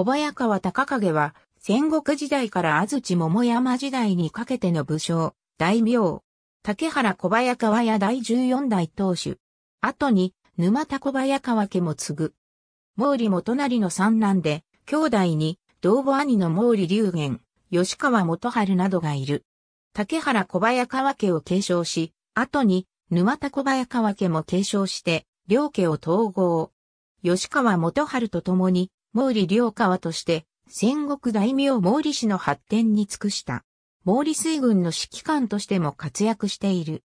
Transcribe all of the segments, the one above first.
小早川隆景は、戦国時代から安土桃山時代にかけての武将、大名。竹原小早川や第14代当主。後に、沼田小早川家も継ぐ。毛利元就の三男で、兄弟に、同母兄の毛利龍元、吉川元春などがいる。竹原小早川家を継承し、後に、沼田小早川家も継承して、両家を統合。吉川元春と共に、毛利良川として戦国大名毛利氏の発展に尽くした。毛利水軍の指揮官としても活躍している。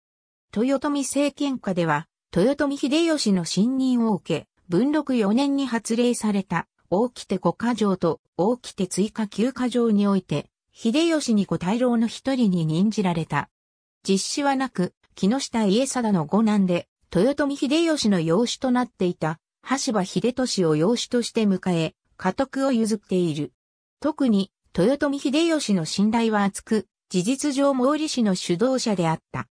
豊臣政権下では、豊臣秀吉の信任を受け、文禄4年に発令された、大きて5箇条と大きて追加9箇条において、秀吉に五大老の一人に任じられた。実施はなく、木下家定の五男で、豊臣秀吉の養子となっていた橋場秀俊を養子として迎え、家督を譲っている。特に、豊臣秀吉の信頼は厚く、事実上毛利氏の主導者であった。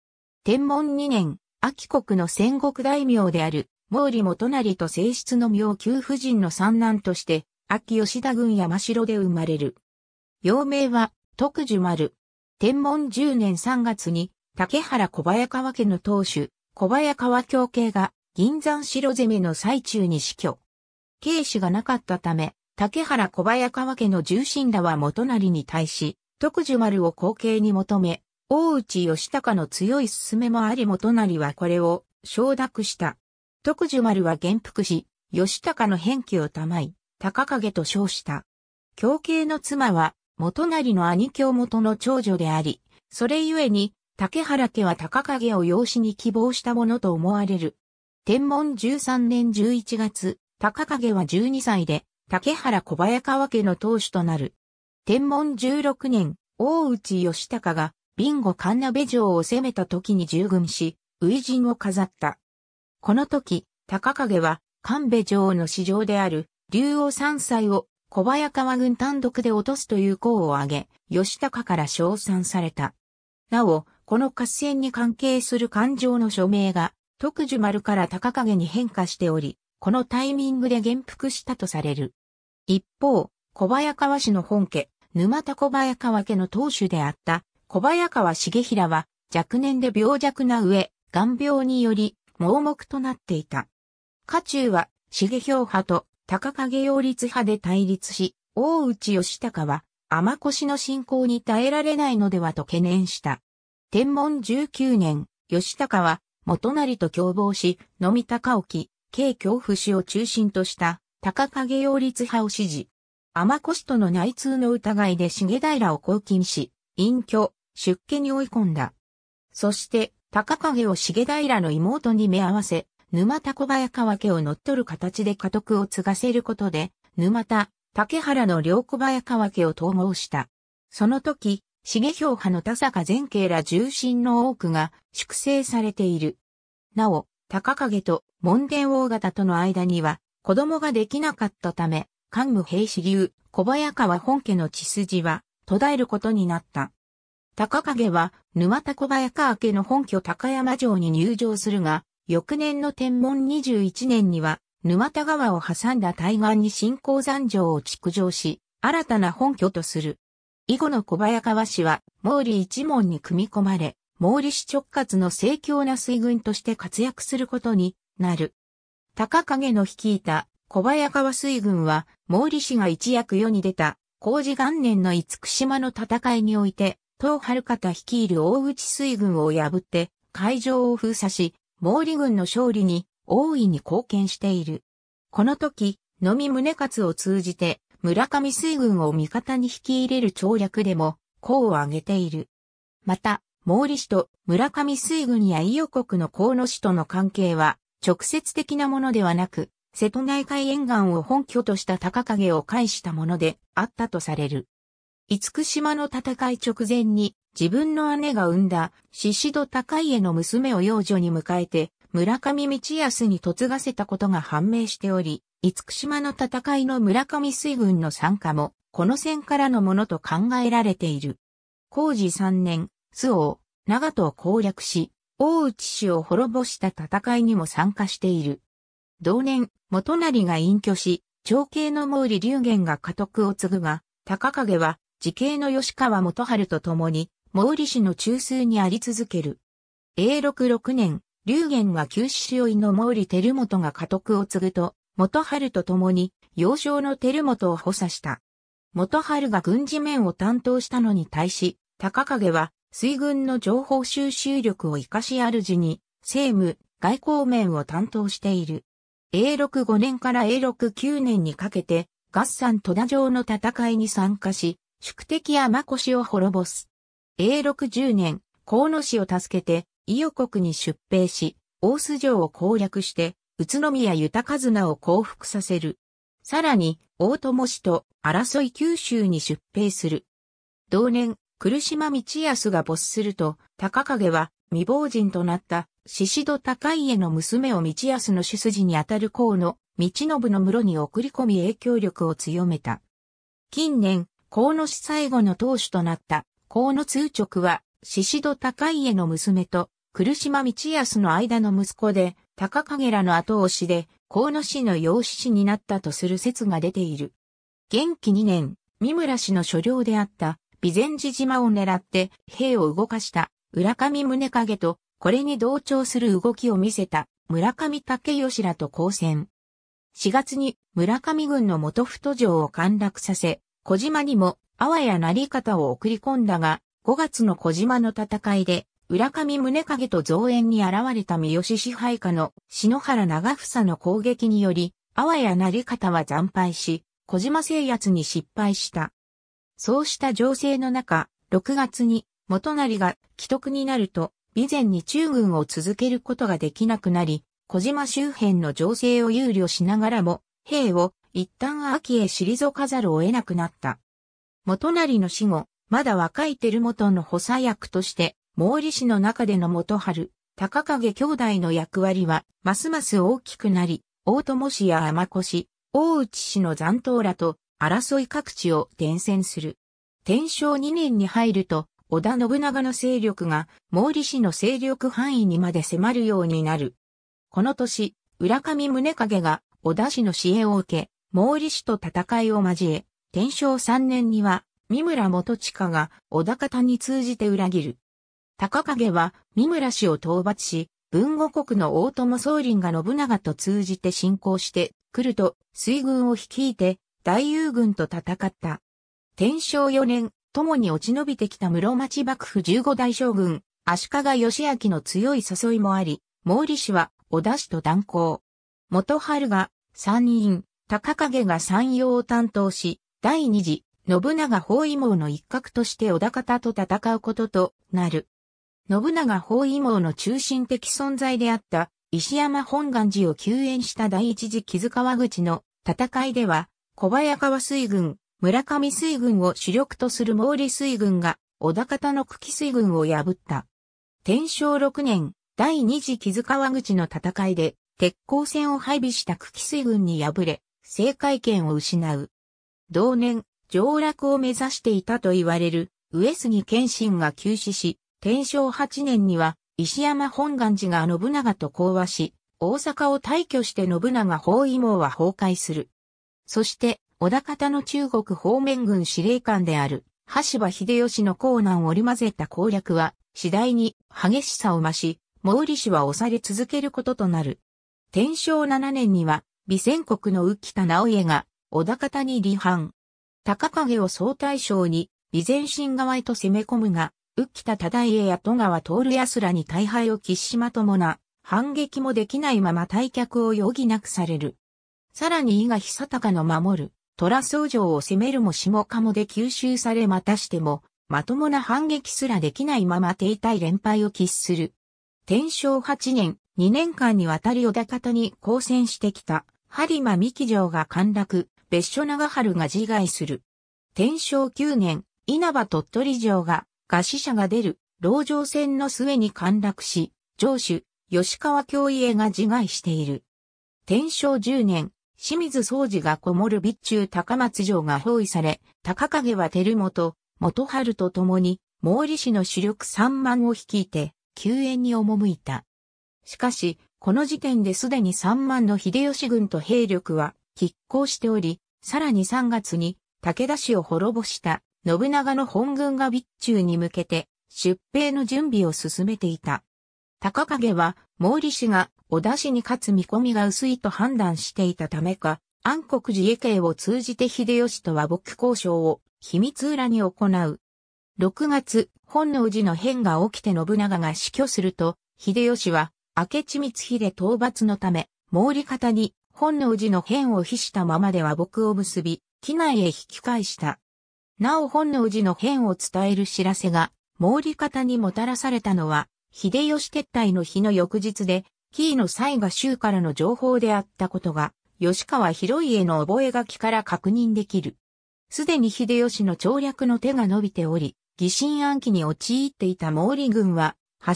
天文二年、秋国の戦国大名である、毛利元就と正室の妙旧夫人の三男として、秋吉田郡山城で生まれる。幼名は、徳樹丸。天文十年三月に、竹原小早川家の当主、小早川京慶が銀山城攻めの最中に死去。警視がなかったため、竹原小早川家の重臣らは元成に対し、徳寿丸を後継に求め、大内義高の強い勧めもあり元成はこれを承諾した。徳寿丸は元服し、義高の返記をたまい、高影と称した。教慶の妻は、元成の兄京元の長女であり、それゆえに、竹原家は高影を養子に希望したものと思われる。天文13年11月、高影は12歳で、竹原小早川家の当主となる。天文16年、大内義高が、ビンゴ神鍋城を攻めた時に従軍し、初陣を飾った。この時、高影は、神戸城の市場である、竜王三歳を小早川軍単独で落とすという功を挙げ、義高から称賛された。なお、この合戦に関係する感情の署名が特殊丸から高影に変化しており、このタイミングで減服したとされる。一方、小早川氏の本家、沼田小早川家の当主であった小早川重平は若年で病弱な上、眼病により盲目となっていた。家中は重氷派と高影擁立派で対立し、大内義高は天越の信仰に耐えられないのではと懸念した。天文19年、義高は元成と共謀し、野み高沖、慶恐怖氏を中心とした、高影擁立派を支持。天子氏との内通の疑いで重平を拘禁し、隠居、出家に追い込んだ。そして、高影を重平の妹に目合わせ、沼田小早川家を乗っ取る形で家督を継がせることで、沼田、竹原の両小早川家を統合した。その時、重氷派の田坂前景ら重臣の多くが粛清されている。なお、高影と門殿大型との間には子供ができなかったため、桓武平氏流小早川本家の血筋は途絶えることになった。高影は沼田小早川家の本拠高山城に入城するが、翌年の天文21年には沼田川を挟んだ対岸に新興山城を築城し、新たな本拠とする。以後の小早川氏は、毛利一門に組み込まれ、毛利氏直轄の盛況な水軍として活躍することになる。高影の率いた小早川水軍は、毛利氏が一躍世に出た、工事元年の五福島の戦いにおいて、東春方率いる大内水軍を破って海上を封鎖し、毛利軍の勝利に大いに貢献している。この時、のみ宗勝を通じて、村上水軍を味方に引き入れる調略でも功を挙げている。また、毛利氏と村上水軍や伊予国の河野氏との関係は直接的なものではなく、瀬戸内海沿岸を本拠とした高影を介したものであったとされる。厳島の戦い直前に自分の姉が産んだ獅子戸高家の娘を養女に迎えて村上道康に嫁がせたことが判明しており、五福島の戦いの村上水軍の参加も、この戦からのものと考えられている。工事3年、周王、長門を攻略し、大内氏を滅ぼした戦いにも参加している。同年、元成が隠居し、長兄の毛利龍玄が家督を継ぐが、高影は、自兄の吉川元春と共に、毛利氏の中枢にあり続ける。永禄六年、龍玄は旧市周の毛利輝元が家督を継ぐと、元春と共に、幼少の照本を補佐した。元春が軍事面を担当したのに対し、高影は、水軍の情報収集力を活かし主に、政務、外交面を担当している。A65 年から A69 年にかけて、合算戸田城の戦いに参加し、宿敵やま子を滅ぼす。A60 年、河野氏を助けて、伊予国に出兵し、大須城を攻略して、宇都宮豊綱を降伏させる。さらに、大友氏と争い九州に出兵する。同年、来島道康が没すると、高影は未亡人となった獅子戸高家の娘を道康の主筋にあたる河野、道信の室に送り込み影響力を強めた。近年、河野氏最後の当主となった河野通直は獅子戸高家の娘と来島道康の間の息子で、高影らの後押しで、河野氏の養子氏になったとする説が出ている。元気2年、三村氏の所領であった、備前寺島を狙って兵を動かした浦上宗景と、これに同調する動きを見せた村上武義らと交戦。4月に村上軍の元太城を陥落させ、小島にもあわや成方を送り込んだが、5月の小島の戦いで浦上宗影と造園に現れた三好支配下の篠原長房の攻撃により、あわや成方は惨敗し、小島制圧に失敗した。そうした情勢の中、6月に元成が既得になると、備前に中軍を続けることができなくなり、小島周辺の情勢を憂慮しながらも、兵を一旦秋へ退かざるを得なくなった。元成の死後、まだ若い照元の補佐役として、毛利氏の中での元春、高影兄弟の役割は、ますます大きくなり、大友氏や天子氏、大内氏の残党らと争い各地を伝染する。天正2年に入ると、織田信長の勢力が毛利氏の勢力範囲にまで迫るようになる。この年、浦上宗影が織田氏の支援を受け、毛利氏と戦いを交え、天正3年には、三村元親が織田方に通じて裏切る。高影は三村氏を討伐し、文後国の大友宗麟が信長と通じて進行してくると水軍を率いて大友軍と戦った。天正4年、共に落ち延びてきた室町幕府15代将軍、足利義明の強い誘いもあり、毛利氏は小田氏と断交。元春が参院、高影が山陽を担当し、第二次、信長包囲網の一角として小田方と戦うこととなる。信長包囲網の中心的存在であった石山本願寺を救援した第一次木津川口の戦いでは、小早川水軍、村上水軍を主力とする毛利水軍が、小田方の久喜水軍を破った。天正6年、第二次木津川口の戦いで、鉄鋼船を配備した久喜水軍に敗れ、政界権を失う。同年、上落を目指していたと言われる、上杉謙信が急死し、天正8年には、石山本願寺が信長と講和し、大阪を退去して信長包囲網は崩壊する。そして、小田方の中国方面軍司令官である、橋場秀吉の江南を織り交ぜた攻略は、次第に激しさを増し、毛利氏は押され続けることとなる。天正7年には、備前国の浮田直家が、小田方に離反。高影を総大将に、備前新側へと攻め込むが、浮田忠家や戸川徹安らに大敗を喫しまともな、反撃もできないまま退却を余儀なくされる。さらに伊賀久隆の守る、虎僧城を攻めるも下鴨で吸収されまたしても、まともな反撃すらできないまま停滞連敗を喫する。天正8年、2年間にわたり小田方に交戦してきた、播磨三木城が陥落、別所長春が自害する。天正9年、稲葉鳥取城が餓死者が出る、籠城戦の末に陥落し、城主、吉川京家が自害している。天正10年、清水総治がこもる備中高松城が包囲され、高影は照元、元春と共に、毛利氏の主力三万を率いて、救援に赴いた。しかし、この時点ですでに三万の秀吉軍と兵力は、拮抗しており、さらに3月に、武田氏を滅ぼした信長の本軍が備中に向けて出兵の準備を進めていた。高影は毛利氏が織田氏に勝つ見込みが薄いと判断していたためか、暗黒寺衛系を通じて秀吉と和睦交渉を秘密裏に行う。6月、本能寺の変が起きて信長が死去すると、秀吉は明智光秀討伐のため、毛利方に本能寺の変を避したままで和睦を結び、機内へ引き返した。なお本能寺の変を伝える知らせが、毛利方にもたらされたのは、秀吉撤退の日の翌日で、紀伊の西賀州からの情報であったことが、吉川広家の覚書から確認できる。すでに秀吉の調略の手が伸びており、疑心暗鬼に陥っていた毛利軍は、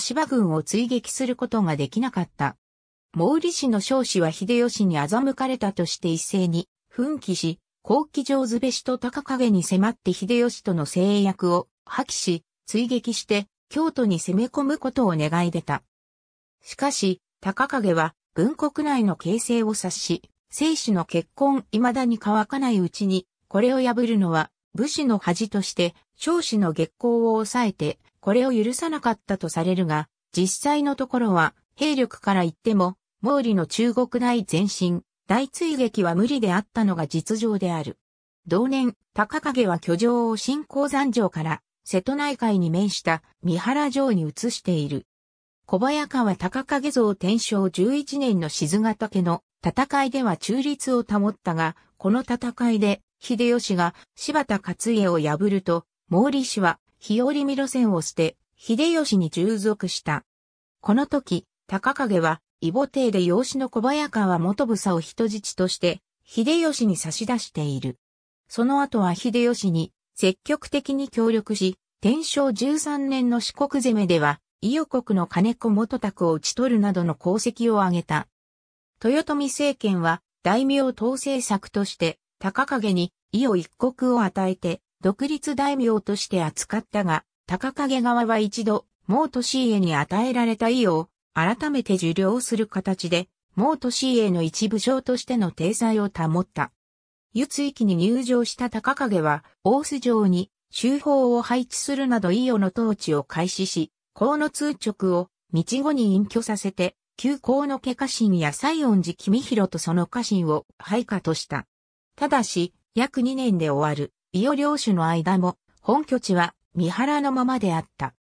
橋場軍を追撃することができなかった。毛利氏の少子は秀吉に欺かれたとして一斉に、奮起し、後期上図べしと高影に迫って秀吉との制約を破棄し、追撃して京都に攻め込むことを願い出た。しかし、高影は文国内の形勢を察し、生死の結婚未だに乾かないうちに、これを破るのは武士の恥として、少子の月光を抑えて、これを許さなかったとされるが、実際のところは、兵力から言っても、毛利の中国内前進、大追撃は無理であったのが実情である。同年、高影は居城を新興山城から瀬戸内海に面した三原城に移している。小早川高影像天正11年の静ヶ岳の戦いでは中立を保ったが、この戦いで秀吉が柴田勝家を破ると、毛利氏は日和見路線を捨て、秀吉に従属した。この時、高影は異母邸で養子の小早川元房を人質として、秀吉に差し出している。その後は秀吉に積極的に協力し、天正13年の四国攻めでは、伊予国の金子元宅を討ち取るなどの功績を挙げた。豊臣政権は大名統制策として高影に伊予一国を与えて独立大名として扱ったが、高影側は一度、毛利家に与えられた伊予を改めて受領する形で、毛都市への一部将としての体裁を保った。湯津期に入場した高影は、大須城に周報を配置するなど伊予の統治を開始し、河野通直を道後に隠居させて、旧河野家家臣や西恩寺君広とその家臣を配下とした。ただし、約2年で終わる伊予領主の間も、本拠地は三原のままであった。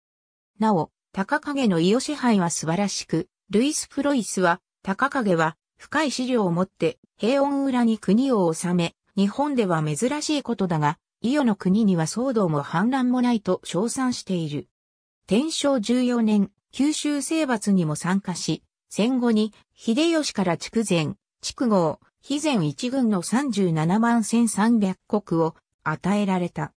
なお、高影の伊予支配は素晴らしく、ルイス・プロイスは、高影は、深い資料を持って、平穏裏に国を治め、日本では珍しいことだが、伊予の国には騒動も反乱もないと称賛している。天正14年、九州征伐にも参加し、戦後に、秀吉から筑前、筑郷、肥前一軍の37万1300国を与えられた。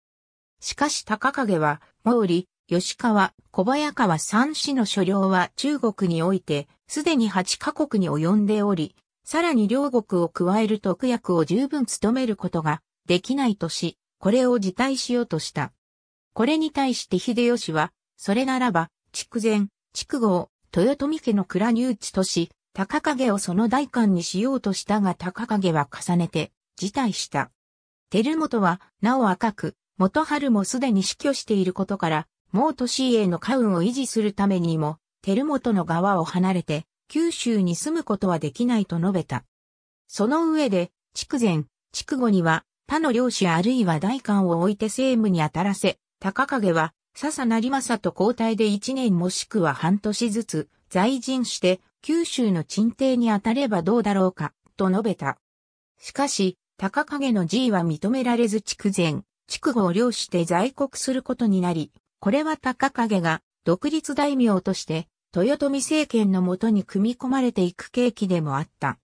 しかし高影は、毛利、吉川、小早川三市の所領は中国において、すでに8カ国に及んでおり、さらに両国を加える特約を十分務めることができないとし、これを辞退しようとした。これに対して秀吉は、それならば、筑前、筑後豊臣家の蔵入地とし、高影をその代官にしようとしたが高影は重ねて、辞退した。照本は、なお赤く、元春もすでに死去していることから、もう都市への家運を維持するためにも、照本の側を離れて、九州に住むことはできないと述べた。その上で、筑前、筑後には、他の領主あるいは代官を置いて政務に当たらせ、高影は、笹成政と交代で一年もしくは半年ずつ、在陣して、九州の鎮定に当たればどうだろうか、と述べた。しかし、高影の意は認められず筑前、筑後を領して在国することになり、これは高影が独立大名として豊臣政権のもとに組み込まれていく契機でもあった。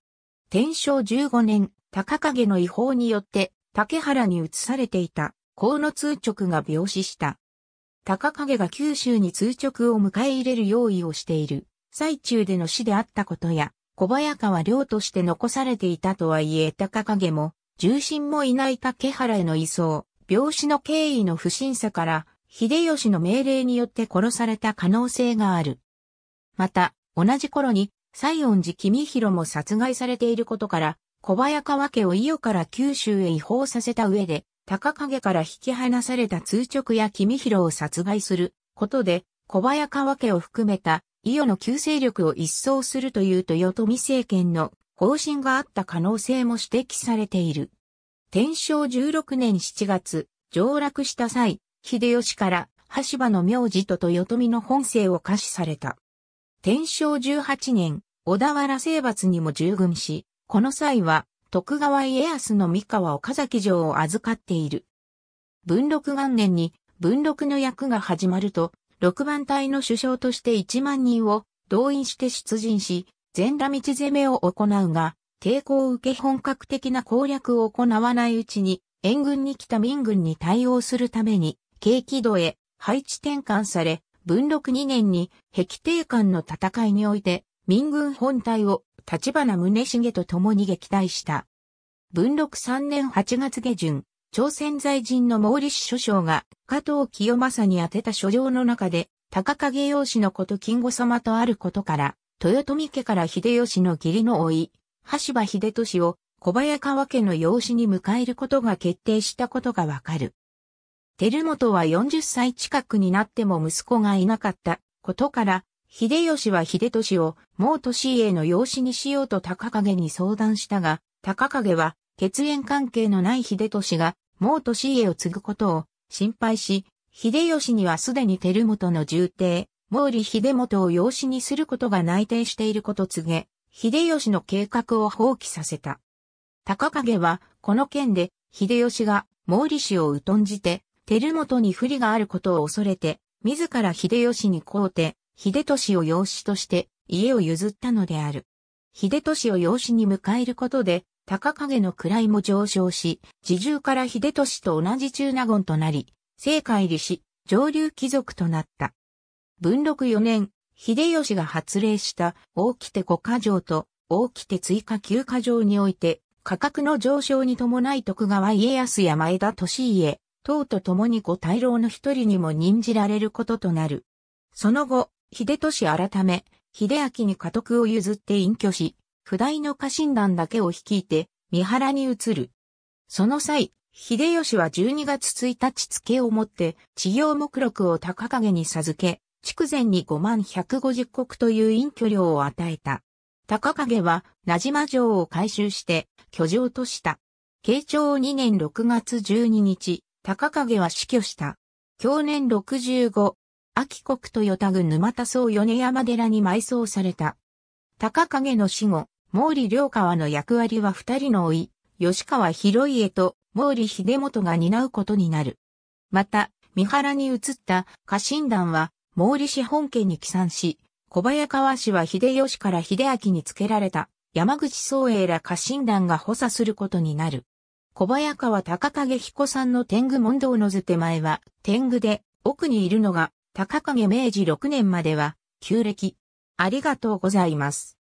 天正15年、高影の違法によって竹原に移されていた河野通直が病死した。高影が九州に通直を迎え入れる用意をしている最中での死であったことや、小早川領として残されていたとはいえ高影も、重心もいない竹原への移送、病死の経緯の不審さから、秀吉の命令によって殺された可能性がある。また、同じ頃に、西園寺公弘も殺害されていることから、小早川家を伊予から九州へ移放させた上で、高影から引き離された通直や公弘を殺害することで、小早川家を含めた伊予の旧勢力を一掃するという豊臣政権の方針があった可能性も指摘されている。天正16年7月、上洛した際、秀吉から羽柴の名字と豊臣の本性を可視された。天正18年、小田原征伐にも従軍し、この際は徳川家康の三河岡崎城を預かっている。文禄元年に文禄の役が始まると、六番隊の首相として一万人を動員して出陣し、全羅道攻めを行うが、抵抗を受け本格的な攻略を行わないうちに、援軍に来た民軍に対応するために、軽軌道へ配置転換され、文禄2年に壁定間の戦いにおいて、民軍本体を立花宗茂と共に撃退した。文禄3年8月下旬、朝鮮在人の毛利氏諸将が加藤清正に宛てた書状の中で、高影陽氏のこと金吾様とあることから、豊臣家から秀吉の義理の甥い、橋場秀俊を小早川家の養子に迎えることが決定したことがわかる。照本は40歳近くになっても息子がいなかったことから、秀吉は秀俊をもう年への養子にしようと高影に相談したが、高影は血縁関係のない秀俊がもう年へを継ぐことを心配し、秀吉にはすでに照本の重帝、毛利秀元を養子にすることが内定していること告げ、秀吉の計画を放棄させた。高影は、この件で、秀吉が毛利氏を疎んじて、照本に不利があることを恐れて、自ら秀吉に皇帝、秀俊を養子として家を譲ったのである。秀俊を養子に迎えることで、高影の位も上昇し、自重から秀俊と同じ中納言となり、聖海入りし、上流貴族となった。文禄4年、秀吉が発令した大き手5箇条と大き手追加9箇条において、価格の上昇に伴い徳川家康や前田利家、党と共に五大老の一人にも任じられることとなる。その後、秀俊改め、秀明に家督を譲って隠居し、不代の家臣団だけを率いて、三原に移る。その際、秀吉は12月1日付をもって、地療目録を高影に授け、筑前に5万150石という隠居料を与えた。高影は、名島城を改修して、居城とした。慶長2年6月12日、高影は死去した。享年65、秋国豊田郡沼田総米山寺に埋葬された。高影の死後、毛利良川の役割は二人の老い、吉川広家と毛利秀元が担うことになる。また、三原に移った家臣団は毛利氏本家に帰参し、小早川氏は秀吉から秀明につけられた山口宗栄ら家臣団が補佐することになる。小早川高影彦さんの天狗問答の図手前は天狗で、奥にいるのが高影明治6年までは、旧暦。ありがとうございます。